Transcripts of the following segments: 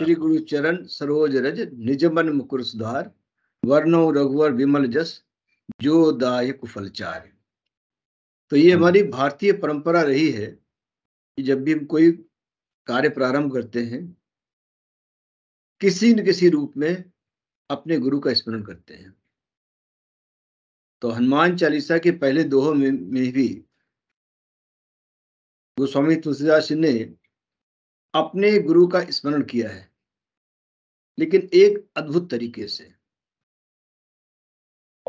श्री गुरु चरण सरोज रज निज मन मुकुर सुधार वर्णो रघुवर विमल जस जो दायक फलचार तो ये हम्म। हमारी भारतीय परंपरा रही है कि जब भी हम कोई कार्य प्रारंभ करते हैं किसी न किसी रूप में अपने गुरु का स्मरण करते हैं तो हनुमान चालीसा के पहले दोहों में, में भी गोस्वामी तुलसीदास जी ने अपने गुरु का स्मरण किया है लेकिन एक अद्भुत तरीके से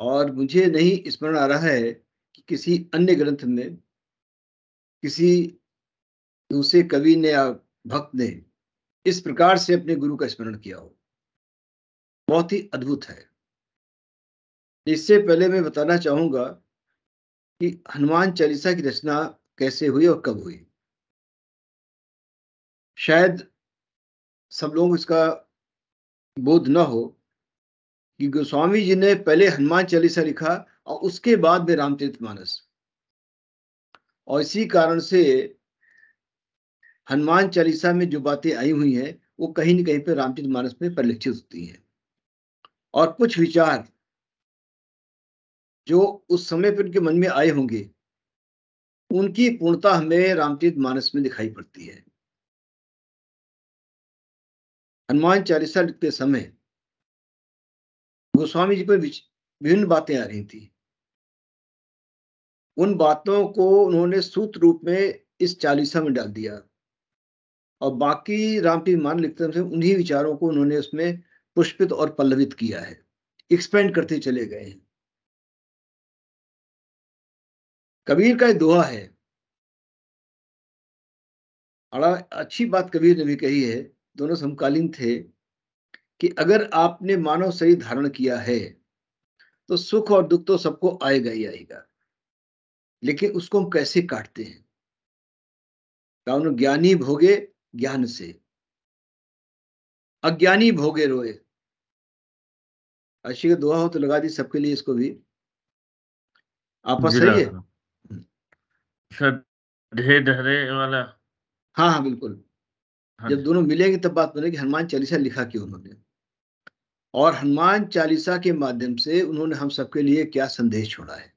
और मुझे नहीं स्मरण आ रहा है कि किसी अन्य ग्रंथ में किसी दूसरे कवि ने या भक्त ने इस प्रकार से अपने गुरु का स्मरण किया हो बहुत ही अद्भुत है इससे पहले मैं बताना चाहूंगा कि हनुमान चालीसा की रचना कैसे हुई और कब हुई शायद सब लोग इसका बोध न हो कि गोस्वामी जी ने पहले हनुमान चालीसा लिखा और उसके बाद में रामचरित मानस और इसी कारण से हनुमान चालीसा में जो बातें आई हुई हैं वो कहीं न कहीं पर रामचरित मानस में परिलक्षित होती हैं और कुछ विचार जो उस समय पर उनके मन में आए होंगे उनकी पूर्णता हमें रामचरित मानस में दिखाई पड़ती है हनुमान चालीसा लिखते समय गोस्वामी जी पर विभिन्न बातें आ रही थी उन बातों को उन्होंने सूत्र रूप में इस चालीसा में डाल दिया और बाकी रामपी मान लिखते समय उन्हीं विचारों को उन्होंने उसमें पुष्पित और पल्लवित किया है एक्सपेंड करते चले गए हैं कबीर का दोहा है अच्छी बात कबीर ने भी कही है दोनों समकालीन थे कि अगर आपने मानव शरीर धारण किया है तो सुख और दुख तो सबको आएगा ही आएगा लेकिन उसको हम कैसे काटते हैं रावण ज्ञानी भोगे ज्ञान से अज्ञानी भोगे रोए अच्छी दुआ हो तो लगा दी सबके लिए इसको भी आपस सही है धरे वाला हाँ हाँ बिल्कुल हाँ जब दोनों मिलेंगे तब बात बनेगी हनुमान चालीसा लिखा क्यों उन्होंने और हनुमान चालीसा के माध्यम से उन्होंने हम सबके लिए क्या संदेश छोड़ा है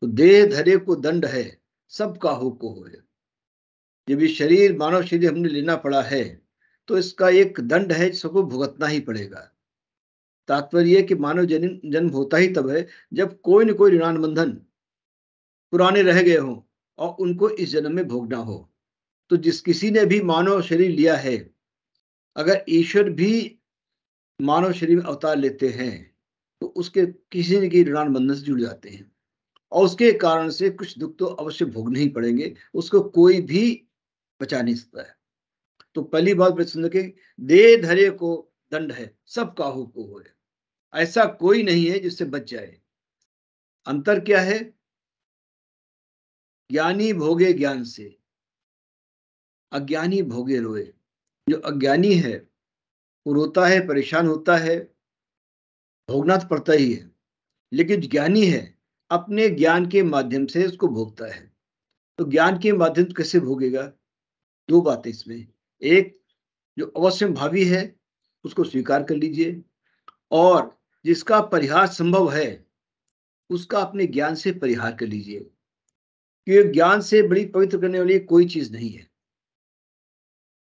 तो देह धरे को दंड है सबका हो को हो जब ये शरीर मानव शरीर हमने लेना पड़ा है तो इसका एक दंड है सबको भुगतना ही पड़ेगा तात्पर्य कि मानव जन्म जन्म होता ही तब है जब कोई न कोई ऋणानुबंधन पुराने रह गए हों और उनको इस जन्म में भोगना हो तो जिस किसी ने भी मानव शरीर लिया है अगर ईश्वर भी मानव शरीर में अवतार लेते हैं तो उसके किसी न किसी ऋणान बंधन से जुड़ जाते हैं और उसके कारण से कुछ दुख तो अवश्य भोगने ही पड़ेंगे उसको कोई भी बचा नहीं सकता है तो पहली बात बड़े के दे धरे को दंड है सब काहू को हो ऐसा कोई नहीं है जिससे बच जाए अंतर क्या है ज्ञानी भोगे ज्ञान से अज्ञानी भोगे रोए जो अज्ञानी है वो रोता है परेशान होता है भोगना तो पड़ता ही है लेकिन ज्ञानी है अपने ज्ञान के माध्यम से उसको भोगता है तो ज्ञान के माध्यम से कैसे भोगेगा दो बातें इसमें एक जो अवश्य भावी है उसको स्वीकार कर लीजिए और जिसका परिहार संभव है उसका अपने ज्ञान से परिहार कर लीजिए क्योंकि ज्ञान से बड़ी पवित्र करने वाली कोई चीज नहीं है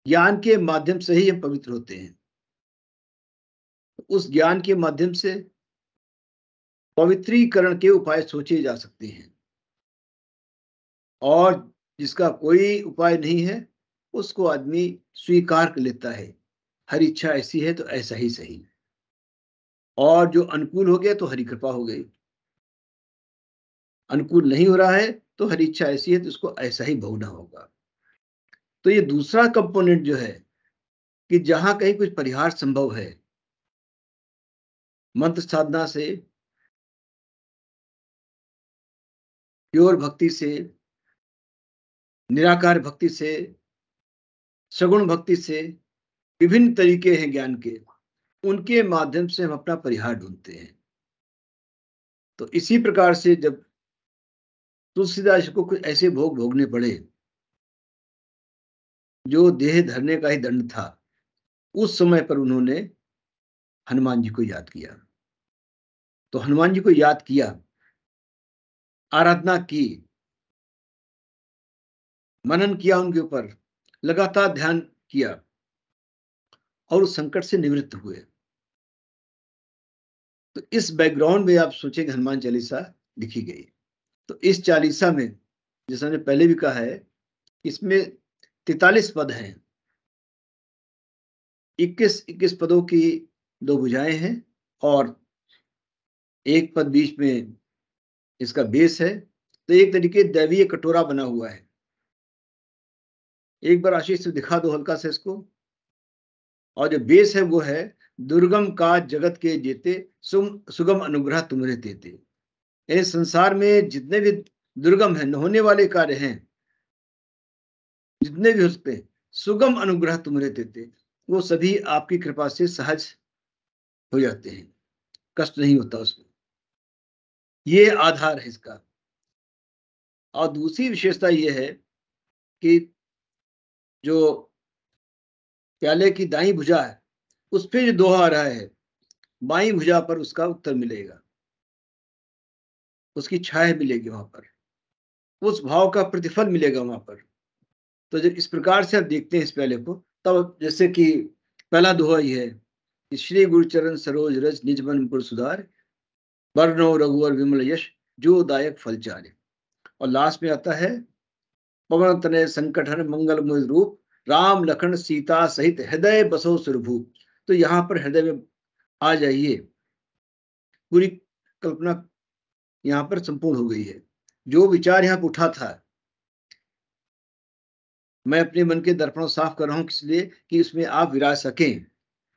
ज्ञान के माध्यम से ही हम पवित्र होते हैं उस ज्ञान के माध्यम से पवित्रीकरण के उपाय सोचे जा सकते हैं और जिसका कोई उपाय नहीं है उसको आदमी स्वीकार कर लेता है हर इच्छा ऐसी है तो ऐसा ही सही और जो अनुकूल हो गया तो हरी कृपा हो गई अनुकूल नहीं हो रहा है तो हर इच्छा ऐसी है तो उसको ऐसा ही भोगना होगा तो ये दूसरा कंपोनेंट जो है कि जहां कहीं कुछ परिहार संभव है मंत्र साधना से प्योर भक्ति से निराकार भक्ति से सगुण भक्ति से विभिन्न तरीके हैं ज्ञान के उनके माध्यम से हम अपना परिहार ढूंढते हैं तो इसी प्रकार से जब तुलसीदास को कुछ ऐसे भोग भोगने पड़े जो देह धरने का ही दंड था उस समय पर उन्होंने हनुमान जी को याद किया तो हनुमान जी को याद किया आराधना की मनन किया उनके ऊपर लगातार ध्यान किया और उस संकट से निवृत्त हुए तो इस बैकग्राउंड में आप सोचें कि हनुमान चालीसा लिखी गई तो इस चालीसा में जैसा मैंने पहले भी कहा है इसमें तैतालीस पद हैं इक्कीस इक्कीस पदों की दो बुझाएं हैं और एक पद बीच में इसका बेस है तो एक तरीके दैवीय कटोरा बना हुआ है एक बार आशीष से दिखा दो हल्का से इसको और जो बेस है वो है दुर्गम का जगत के जेते सुम सुगम अनुग्रह तुम्हरे देते यानी संसार में जितने भी दुर्गम है नहोने वाले कार्य हैं जितने भी उस पर सुगम अनुग्रह तुम्हें देते वो सभी आपकी कृपा से सहज हो जाते हैं कष्ट नहीं होता उसमें ये आधार है इसका और दूसरी विशेषता यह है कि जो प्याले की दाई भुजा है उस पर जो दोहा आ रहा है बाई भुजा पर उसका उत्तर मिलेगा उसकी छाया मिलेगी वहां पर उस भाव का प्रतिफल मिलेगा वहां पर तो जब इस प्रकार से आप देखते हैं इस पहले को तब जैसे कि पहला दोहा ही है कि श्री गुरुचरण सरोज रज निज मन पुर सुधार वर्ण रघुवर विमल यश जो दायक फल चारे और लास्ट में आता है पवन तनय संकटन मंगल रूप राम लखन सीता सहित हृदय बसो सुरभू तो यहाँ पर हृदय में आ जाइए पूरी कल्पना यहाँ पर संपूर्ण हो गई है जो विचार यहाँ पर उठा था मैं अपने मन के दर्पण साफ कर रहा हूँ इसलिए कि उसमें आप विराज सकें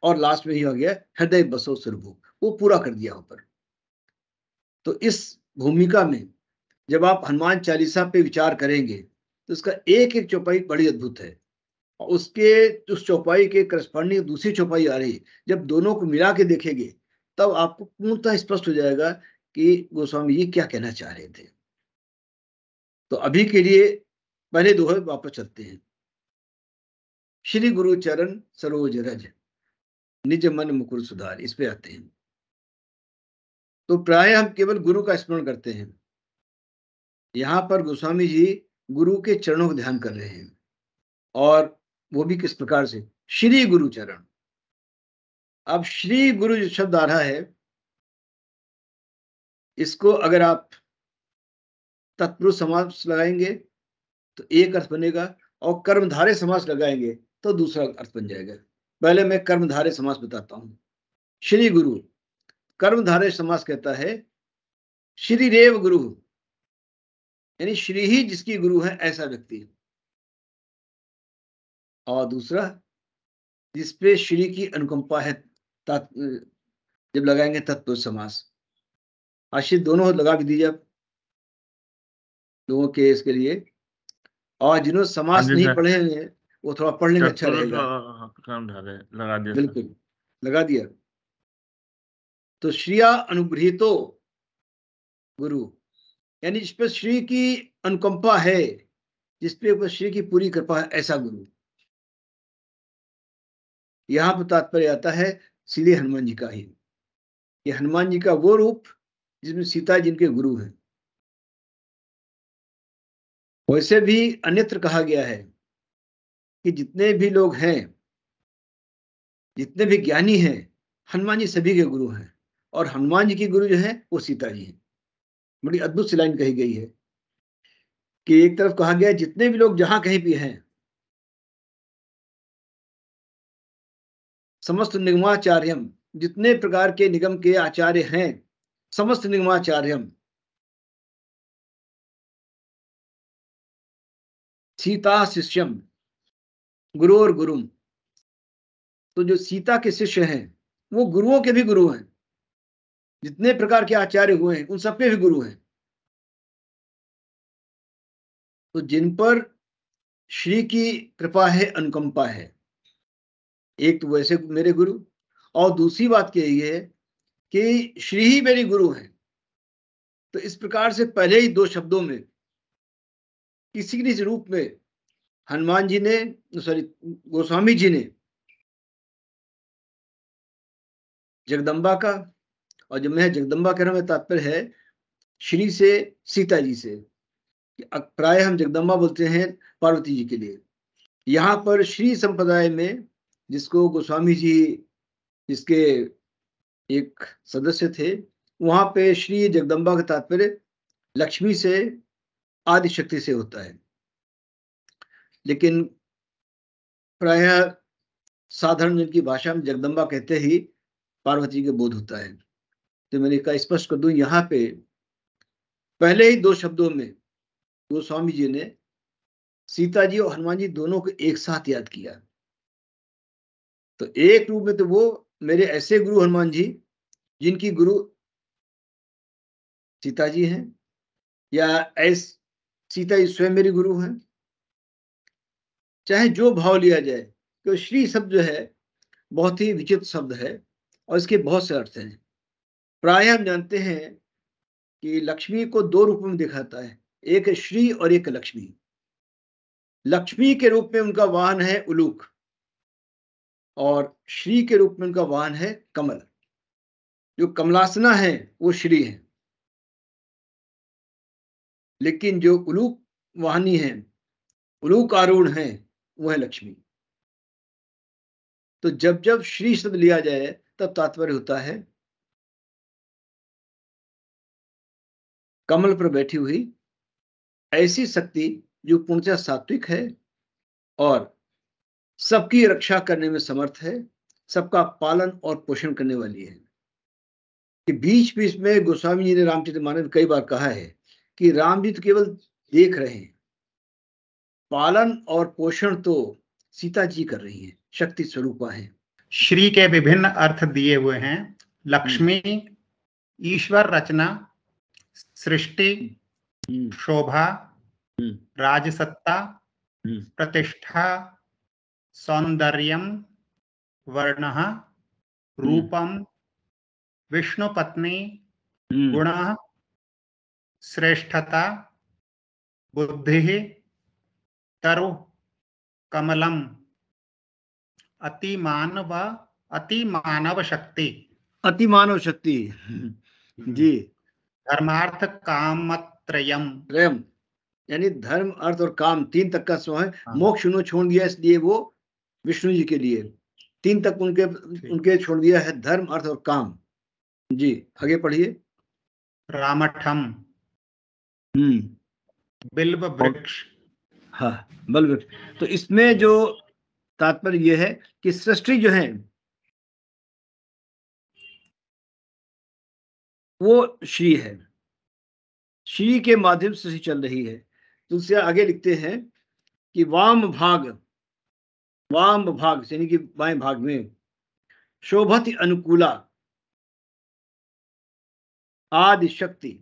और लास्ट में ही हो गया हृदय बसो सुरभु वो पूरा कर दिया ऊपर तो इस भूमिका में जब आप हनुमान चालीसा पे विचार करेंगे तो उसका एक एक चौपाई बड़ी अद्भुत है और उसके उस चौपाई के करस्पॉन्डिंग दूसरी चौपाई आ रही जब दोनों को मिला के देखेंगे तब आपको पूर्णतः स्पष्ट हो जाएगा कि गोस्वामी ये क्या कहना चाह रहे थे तो अभी के लिए पहले दोहे वापस चलते हैं श्री गुरु चरण सरोज रज निज मन मुकुर सुधार इस पे आते हैं तो प्राय हम केवल गुरु का स्मरण करते हैं यहां पर गोस्वामी जी गुरु के चरणों को ध्यान कर रहे हैं और वो भी किस प्रकार से श्री गुरु चरण अब श्री गुरु जो शब्द आ रहा है इसको अगर आप तत्पुरुष समाप्त लगाएंगे तो एक अर्थ बनेगा और कर्मधारे समास लगाएंगे तो दूसरा अर्थ बन जाएगा पहले मैं कर्मधारे समास बताता हूं श्री गुरु कर्मधारे समास कहता है श्री रेव गुरु यानी श्री ही जिसकी गुरु है ऐसा व्यक्ति और दूसरा जिसपे श्री की अनुकंपा है जब लगाएंगे तत्व तो समास आशीष दोनों लगा के दीजिए आप लोगों के इसके लिए और जिन्होंने समाज नहीं पढ़े हैं वो थोड़ा पढ़ने में अच्छा रहेगा हाँ, बिल्कुल लगा दिया तो श्रिया अनुग्रहितो गुरु यानी जिस पर श्री की अनुकंपा है जिसपे ऊपर श्री की पूरी कृपा है ऐसा गुरु यहाँ पर तात्पर्य आता है सीधे हनुमान जी का ही ये हनुमान जी का वो रूप जिसमें सीता जिनके गुरु हैं वैसे भी अन्यत्र कहा गया है कि जितने भी लोग हैं जितने भी ज्ञानी हैं हनुमान जी सभी के गुरु हैं और हनुमान जी की गुरु जो है वो सीता जी हैं बड़ी अद्भुत सी लाइन कही गई है कि एक तरफ कहा गया जितने भी लोग जहां कहीं भी हैं समस्त निगमाचार्यम जितने प्रकार के निगम के आचार्य हैं समस्त निगमाचार्यम सीता शिष्यम गुरु और गुरु तो जो सीता के शिष्य हैं वो गुरुओं के भी गुरु हैं जितने प्रकार के आचार्य हुए हैं उन सब भी गुरु हैं तो जिन पर श्री की कृपा है अनुकंपा है एक तो वैसे मेरे गुरु और दूसरी बात यही है कि श्री ही मेरे गुरु हैं तो इस प्रकार से पहले ही दो शब्दों में किसी सीरीज रूप में हनुमान जी ने सॉरी गोस्वामी जी ने जगदम्बा का और जब मैं जगदम्बा कह रहा हूं तात्पर्य है श्री से सीता जी से प्राय हम जगदम्बा बोलते हैं पार्वती जी के लिए यहाँ पर श्री संप्रदाय में जिसको गोस्वामी जी इसके एक सदस्य थे वहां पे श्री जगदम्बा का तात्पर्य लक्ष्मी से आदि शक्ति से होता है लेकिन प्राय साधारण जन की भाषा में जगदम्बा कहते ही पार्वती का बोध होता है तो मैंने कहा स्पष्ट कर दू यहाँ पे पहले ही दो शब्दों में वो स्वामी जी ने सीता जी और हनुमान जी दोनों को एक साथ याद किया तो एक रूप में तो वो मेरे ऐसे गुरु हनुमान जी जिनकी गुरु सीता जी हैं या ऐसे सीता जी स्वयं मेरे गुरु हैं चाहे जो भाव लिया जाए तो श्री शब्द जो है बहुत ही विचित्र शब्द है और इसके बहुत से अर्थ हैं प्राय हम जानते हैं कि लक्ष्मी को दो रूप में दिखाता है एक श्री और एक लक्ष्मी लक्ष्मी के रूप में उनका वाहन है उलूक और श्री के रूप में उनका वाहन है कमल जो कमलासना है वो श्री है लेकिन जो उलूक वाहनी है उलूक आरूण है वह है लक्ष्मी तो जब जब श्री शब्द लिया जाए तब तात्पर्य होता है कमल पर बैठी हुई ऐसी शक्ति जो पूर्णतः सात्विक है और सबकी रक्षा करने में समर्थ है सबका पालन और पोषण करने वाली है कि बीच बीच में गोस्वामी जी ने रामचरित मानव कई बार कहा है कि राम जी तो केवल देख रहे हैं पालन और पोषण तो सीता जी कर रही हैं शक्ति स्वरूपा हैं श्री के विभिन्न अर्थ दिए हुए हैं लक्ष्मी हम्म। ईश्वर रचना सृष्टि हम्म। शोभा हम्म। राजसत्ता प्रतिष्ठा सौंदर्यम वर्ण रूपम विष्णुपत्नी गुण श्रेष्ठता बुद्धि तरु कमलम अति मानव अति मानव शक्ति अति मानव शक्ति हम्म। जी धर्मार्थ काम त्रयम त्रयम यानी धर्म अर्थ और काम तीन तक का स्व है हाँ। मोक्ष उन्होंने छोड़ दिया इसलिए वो विष्णु जी के लिए तीन तक उनके उनके छोड़ दिया है धर्म अर्थ और काम जी आगे पढ़िए रामठम हम्म। बिल्व वृक्ष हाँ बल वृक्ष तो इसमें जो तात्पर्य यह है कि सृष्टि जो है वो श्री है श्री के माध्यम से चल रही है दूसरे तो आगे लिखते हैं कि वाम भाग वाम भाग यानी कि बाएं भाग में शोभत अनुकूला आदि शक्ति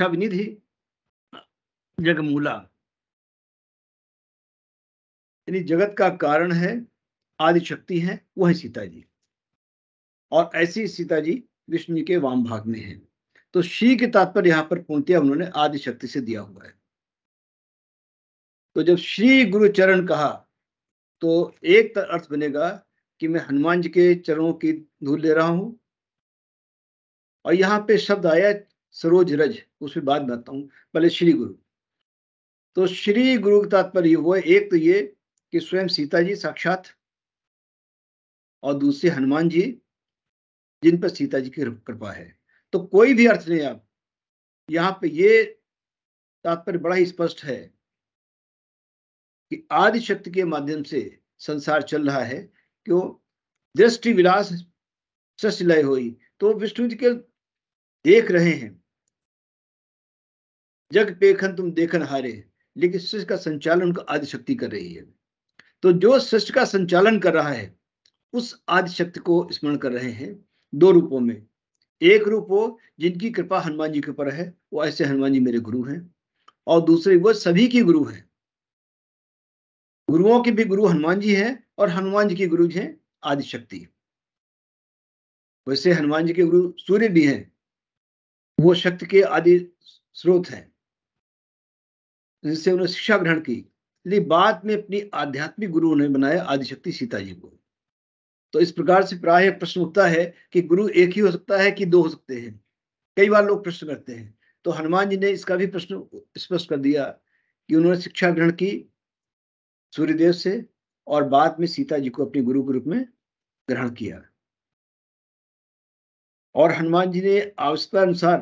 छवनिधि जगमूला यानी जगत का कारण है आदि शक्ति है वह है सीता जी और ऐसी सीता जी विष्णु जी के वाम भाग में है तो शी के तात्पर्य यहां पर पूर्णतिया उन्होंने आदि शक्ति से दिया हुआ है तो जब श्री गुरु चरण कहा तो एक अर्थ बनेगा कि मैं हनुमान जी के चरणों की धूल ले रहा हूं और यहाँ पे शब्द आया सरोज रज उस पर बात बताता हूँ पहले श्री गुरु तो श्री गुरु का तात्पर्य हुआ एक तो ये कि स्वयं सीता जी साक्षात और दूसरे हनुमान जी जिन पर सीता जी की कृपा है तो कोई भी अर्थ नहीं आप यहाँ पे ये तात्पर्य बड़ा ही स्पष्ट है कि आदि शक्ति के माध्यम से संसार चल रहा है क्यों दृष्टि विलास सच लय हुई तो विष्णु जी के देख रहे हैं जग पेखन तुम देखन हारे लेकिन सृष्टि का संचालन को आदिशक्ति कर रही है तो जो सृष्टि का संचालन कर रहा है उस आदिशक्ति को स्मरण कर रहे हैं दो रूपों में एक रूप वो जिनकी कृपा हनुमान जी के ऊपर है वो ऐसे हनुमान जी मेरे गुरु हैं और दूसरे वो सभी की गुरु हैं गुरुओं के भी गुरु हनुमान जी हैं और हनुमान जी के गुरु हैं आदिशक्ति वैसे हनुमान जी के गुरु सूर्य भी हैं वो शक्ति के आदि स्रोत हैं जिससे उन्होंने शिक्षा ग्रहण की लेकिन बाद में अपनी आध्यात्मिक गुरु ने बनाया आदिशक्ति सीता जी को तो इस प्रकार से प्राय प्रश्न उठता है कि गुरु एक ही हो सकता है कि दो हो सकते हैं कई बार लोग प्रश्न करते हैं तो हनुमान जी ने इसका भी प्रश्न स्पष्ट कर दिया कि उन्होंने शिक्षा ग्रहण की सूर्यदेव से और बाद में सीता जी को अपने गुरु के रूप में ग्रहण किया और हनुमान जी ने आवश्यकता अनुसार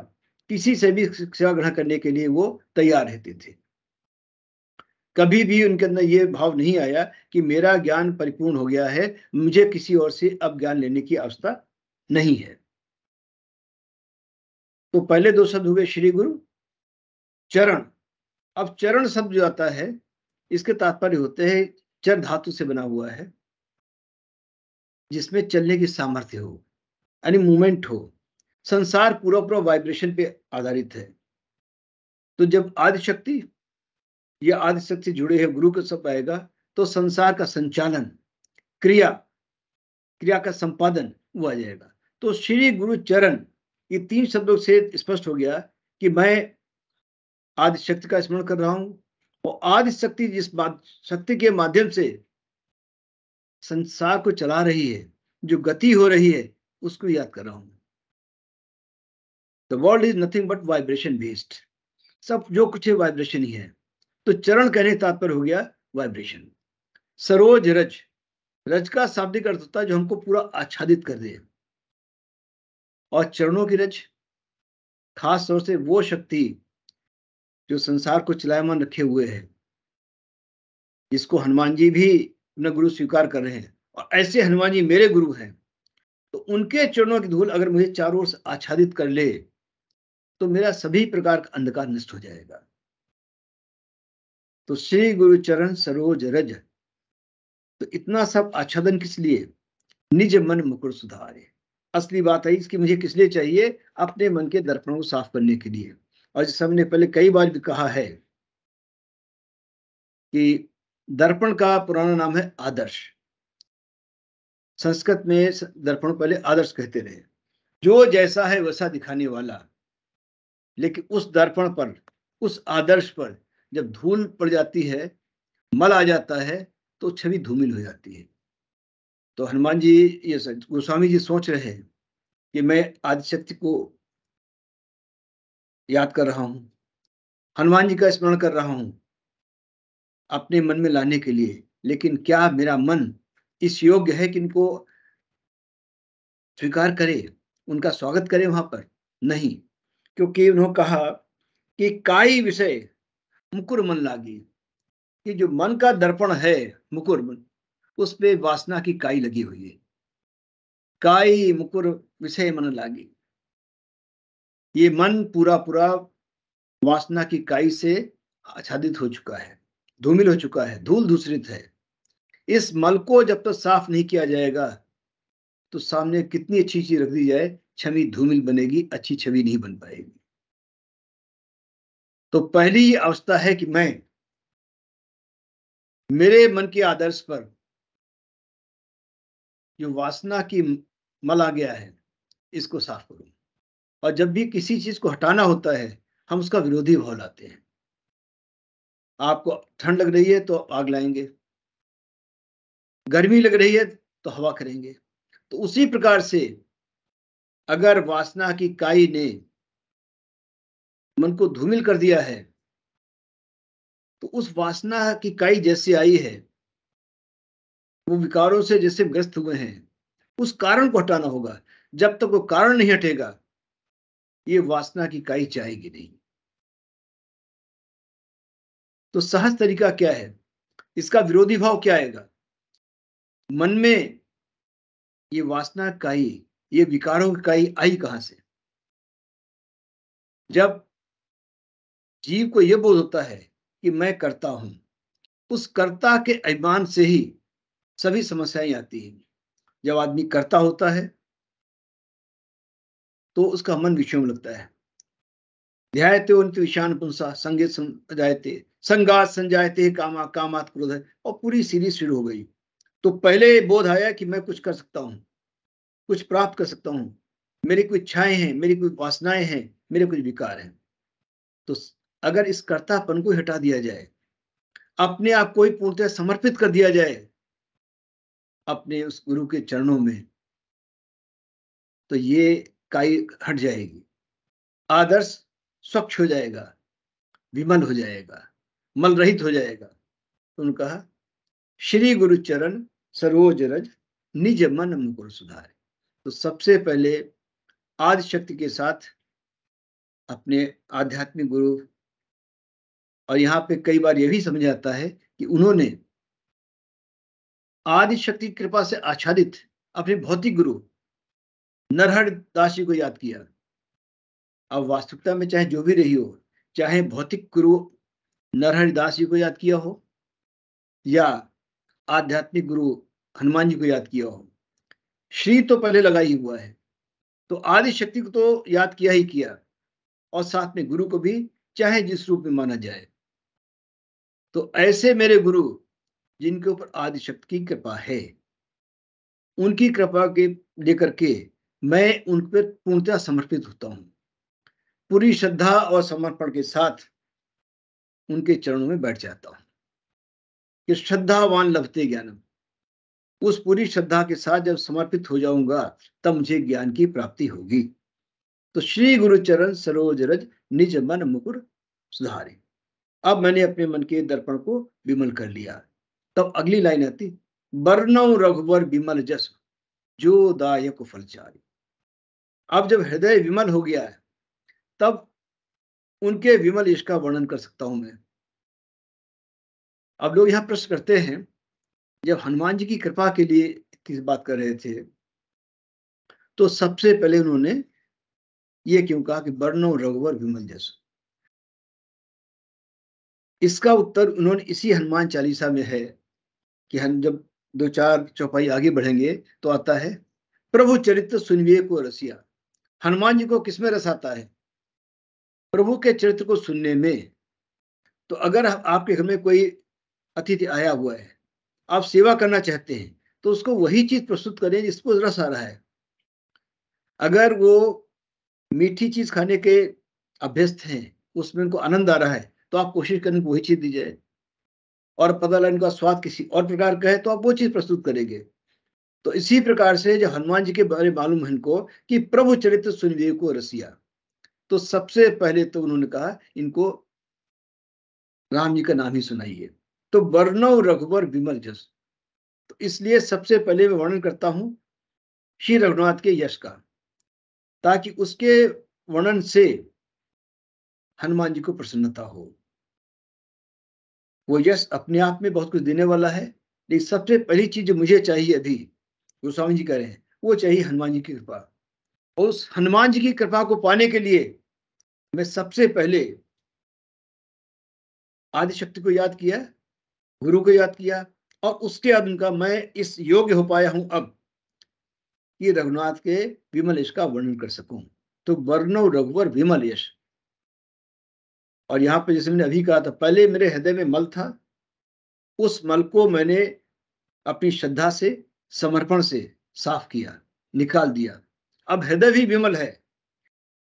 किसी से भी शिक्षा ग्रहण करने के लिए वो तैयार रहते थे कभी भी उनके अंदर ये भाव नहीं आया कि मेरा ज्ञान परिपूर्ण हो गया है मुझे किसी और से अब ज्ञान लेने की आवश्यकता नहीं है तो पहले दो शब्द हुए श्री गुरु चरण अब चरण शब्द जो आता है इसके तात्पर्य होते हैं चर धातु से बना हुआ है जिसमें चलने की सामर्थ्य हो यानी मूवमेंट हो संसार पूरा पूरा वाइब्रेशन पे आधारित है तो जब आदि शक्ति या आदि शक्ति जुड़े हैं गुरु का सब आएगा तो संसार का संचालन क्रिया क्रिया का संपादन वो आ जाएगा तो श्री गुरु चरण ये तीन शब्दों से स्पष्ट हो गया कि मैं आदि शक्ति का स्मरण कर रहा हूँ और आदि शक्ति जिस बात शक्ति के माध्यम से संसार को चला रही है जो गति हो रही है उसको याद कर रहा हूँ the world is nothing but vibration based सब जो कुछ है वाइब्रेशन ही है तो चरण कहने तात्पर्य हो गया वाइब्रेशन सरोज रज रज का शाब्दिक अर्थ होता है जो हमको पूरा आच्छादित कर दे और चरणों की रज खास तौर से वो शक्ति जो संसार को चलायमान रखे हुए है जिसको हनुमान जी भी अपना गुरु स्वीकार कर रहे हैं और ऐसे हनुमान जी मेरे गुरु हैं तो उनके चरणों की धूल अगर मुझे चारों ओर आच्छादित कर ले तो मेरा सभी प्रकार का अंधकार नष्ट हो जाएगा तो श्री गुरुचरण सरोज रज तो इतना सब आच्छादन किस लिए निज मन मुकुर सुधारे असली बात है इसकी मुझे किस लिए चाहिए अपने मन के दर्पणों को साफ करने के लिए और जैसे हमने पहले कई बार भी कहा है कि दर्पण का पुराना नाम है आदर्श संस्कृत में दर्पण पहले आदर्श कहते रहे जो जैसा है वैसा दिखाने वाला लेकिन उस दर्पण पर उस आदर्श पर जब धूल पड़ जाती है मल आ जाता है तो छवि धूमिल हो जाती है तो हनुमान जी ये गोस्वामी जी सोच रहे हैं कि मैं आदिशक्ति को याद कर रहा हूं हनुमान जी का स्मरण कर रहा हूं अपने मन में लाने के लिए लेकिन क्या मेरा मन इस योग्य है कि इनको स्वीकार करे उनका स्वागत करे वहां पर नहीं क्योंकि उन्होंने कहा कि काई विषय मुकुर मन लागी ये जो मन का दर्पण है मुकुर मन उस पे वासना की काई लगी हुई है काई मुकुर विषय मन लागी ये मन पूरा पूरा वासना की काई से आच्छादित हो चुका है धूमिल हो चुका है धूल दूसरित है इस मल को जब तक तो साफ नहीं किया जाएगा तो सामने कितनी अच्छी चीज रख दी जाए छवि धूमिल बनेगी अच्छी छवि नहीं बन पाएगी तो पहली अवस्था है कि मैं मेरे मन के आदर्श पर जो वासना की मला गया है इसको साफ करूं और जब भी किसी चीज को हटाना होता है हम उसका विरोधी भाव लाते हैं आपको ठंड लग रही है तो आग लाएंगे गर्मी लग रही है तो हवा करेंगे तो उसी प्रकार से अगर वासना की काई ने मन को धूमिल कर दिया है तो उस वासना की काई जैसे आई है वो विकारों से जैसे ग्रस्त हुए हैं उस कारण को हटाना होगा जब तक वो कारण नहीं हटेगा ये वासना की काई जाएगी नहीं तो सहज तरीका क्या है इसका विरोधी भाव क्या आएगा मन में ये वासना काई ये विकारों की काई आई कहां से जब जीव को यह बोध होता है कि मैं करता हूं उस कर्ता के अभिमान से ही सभी समस्याएं आती हैं जब आदमी करता होता है तो उसका मन विषयों में लगता है ध्यायते उन्नति विषाण पुंसा संगे संजायते संगात संजायते कामा कामात क्रोध है और पूरी सीरीज शुरू हो गई तो पहले बोध आया कि मैं कुछ कर सकता हूँ कुछ प्राप्त कर सकता हूँ मेरी कोई इच्छाएं हैं मेरी कोई वासनाएं हैं मेरे कुछ विकार हैं तो अगर इस कर्तापन को हटा दिया जाए अपने आप को ही पूर्णतः समर्पित कर दिया जाए अपने उस गुरु के चरणों में तो ये काई हट जाएगी आदर्श स्वच्छ हो जाएगा विमल हो जाएगा मल रहित हो जाएगा तो उन्होंने कहा श्री गुरु चरण सरोज रज निज मन मुकुर सुधारे तो सबसे पहले आदि शक्ति के साथ अपने आध्यात्मिक गुरु और यहाँ पे कई बार यह भी समझ आता है कि उन्होंने आदि शक्ति कृपा से आच्छादित अपने भौतिक गुरु नरहर दास जी को याद किया अब वास्तविकता में चाहे जो भी रही हो चाहे भौतिक गुरु नरहर दास जी को याद किया हो या आध्यात्मिक गुरु हनुमान जी को याद किया हो श्री तो पहले लगा ही हुआ है तो आदि शक्ति को तो याद किया ही किया और साथ में गुरु को भी चाहे जिस रूप में माना जाए तो ऐसे मेरे गुरु जिनके ऊपर आदिशक्ति की कृपा है उनकी कृपा के लेकर के मैं उन पर पूर्णतः समर्पित होता हूं पूरी श्रद्धा और समर्पण के साथ उनके चरणों में बैठ जाता हूँ कि श्रद्धावान लभते ज्ञानम उस पूरी श्रद्धा के साथ जब समर्पित हो जाऊंगा तब मुझे ज्ञान की प्राप्ति होगी तो श्री गुरुचरण सरोज रज निज मन मुकुर सुधारी अब मैंने अपने मन के दर्पण को विमल कर लिया तब अगली लाइन आती वर्णव रघुवर विमल जस जो दायक फलचारी अब जब हृदय विमल हो गया है तब उनके विमल यश का वर्णन कर सकता हूं मैं अब लोग यहाँ प्रश्न करते हैं जब हनुमान जी की कृपा के लिए किस बात कर रहे थे तो सबसे पहले उन्होंने ये क्यों कहा कि वर्णव रघुवर विमल जस इसका उत्तर उन्होंने इसी हनुमान चालीसा में है कि हम जब दो चार चौपाई आगे बढ़ेंगे तो आता है प्रभु चरित्र सुनवे को रसिया हनुमान जी को किसमें रस आता है प्रभु के चरित्र को सुनने में तो अगर आपके घर में कोई अतिथि आया हुआ है आप सेवा करना चाहते हैं तो उसको वही चीज प्रस्तुत करें जिसको रस आ रहा है अगर वो मीठी चीज खाने के अभ्यस्त हैं उसमें उनको आनंद आ रहा है तो आप कोशिश करें वही चीज दी जाए और पता लगा इनका स्वाद किसी और प्रकार का है तो आप वो चीज प्रस्तुत करेंगे तो इसी प्रकार से जो हनुमान जी के बारे मालूम है इनको कि प्रभु चरित्र सुनिवे को रसिया तो सबसे पहले तो उन्होंने कहा इनको राम जी का नाम ही सुनाइए तो वर्णव रघुवर विमल जस तो इसलिए सबसे पहले मैं वर्णन करता हूं श्री रघुनाथ के यश का ताकि उसके वर्णन से हनुमान जी को प्रसन्नता हो वो यश अपने आप में बहुत कुछ देने वाला है लेकिन सबसे पहली चीज जो मुझे चाहिए अभी गोस्वामी जी कह रहे हैं वो चाहिए हनुमान जी की कृपा और उस हनुमान जी की कृपा को पाने के लिए मैं सबसे पहले आदिशक्ति को याद किया गुरु को याद किया और उसके बाद उनका मैं इस योग्य हो पाया हूं अब कि रघुनाथ के विमल यश का वर्णन कर सकूं तो वर्णो रघुवर विमल यश और यहाँ पे जैसे मैंने अभी कहा था पहले मेरे हृदय में मल था उस मल को मैंने अपनी श्रद्धा से समर्पण से साफ किया निकाल दिया अब हृदय भी विमल है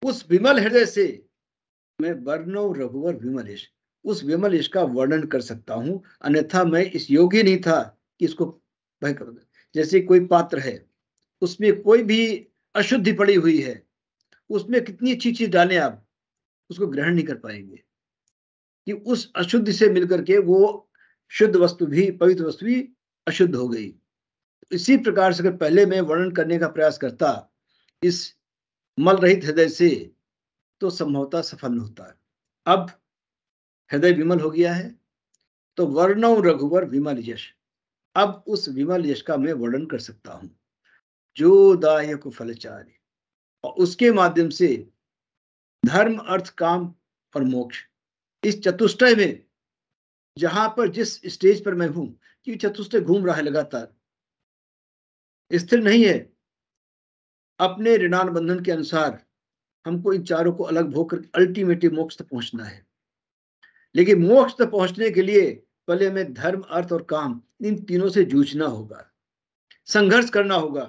उस विमल हृदय से मैं वर्णो रघुवर विमलेश उस विमलेश का वर्णन कर सकता हूं अन्यथा मैं इस योग्य नहीं था कि इसको जैसे कोई पात्र है उसमें कोई भी अशुद्धि पड़ी हुई है उसमें कितनी अच्छी चीज डालें आप उसको ग्रहण नहीं कर पाएंगे कि उस अशुद्ध से मिलकर के वो शुद्ध वस्तु भी पवित्र वस्तु भी अशुद्ध हो गई इसी प्रकार से अगर पहले मैं वर्णन करने का प्रयास करता इस मल रहित हृदय से तो संभवतः सफल होता अब हृदय विमल हो गया है तो वर्ण रघुवर विमल यश अब उस विमल यश का मैं वर्णन कर सकता हूं जो दायक फलचारी और उसके माध्यम से धर्म अर्थ काम और मोक्ष इस चतुष्टय में जहां पर जिस स्टेज पर मैं हूं कि चतुष्टय घूम रहा है लगातार स्थिर नहीं है अपने ऋणान बंधन के अनुसार हमको इन चारों को अलग भोग कर अल्टीमेटली मोक्ष तक पहुंचना है लेकिन मोक्ष तक पहुंचने के लिए पहले हमें धर्म अर्थ और काम इन तीनों से जूझना होगा संघर्ष करना होगा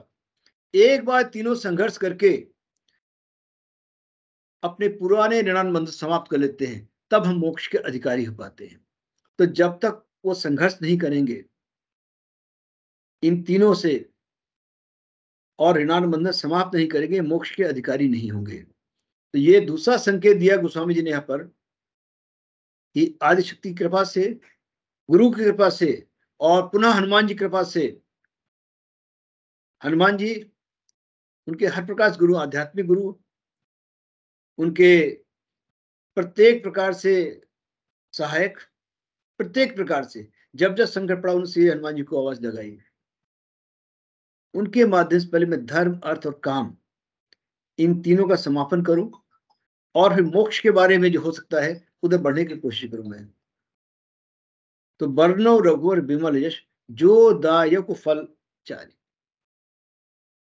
एक बार तीनों संघर्ष करके अपने पुराने ऋणानुबंध समाप्त कर लेते हैं तब हम मोक्ष के अधिकारी हो पाते हैं तो जब तक वो संघर्ष नहीं करेंगे इन तीनों से और ऋणानुबंधन समाप्त नहीं करेंगे मोक्ष के अधिकारी नहीं होंगे तो ये दूसरा संकेत दिया गोस्वामी जी ने यहां पर कि आदिशक्ति की कृपा से गुरु की कृपा से और पुनः हनुमान जी कृपा से हनुमान जी उनके हर प्रकार गुरु आध्यात्मिक गुरु उनके प्रत्येक प्रकार से सहायक प्रत्येक प्रकार से जब जब संकट पड़ा उनसे हनुमान जी को आवाज लगाई उनके माध्यम से पहले मैं धर्म अर्थ और काम इन तीनों का समापन करूं और फिर मोक्ष के बारे में जो हो सकता है उधर बढ़ने की कोशिश करूं मैं तो रघु रघुवर विमल यश जो दायक फल चारी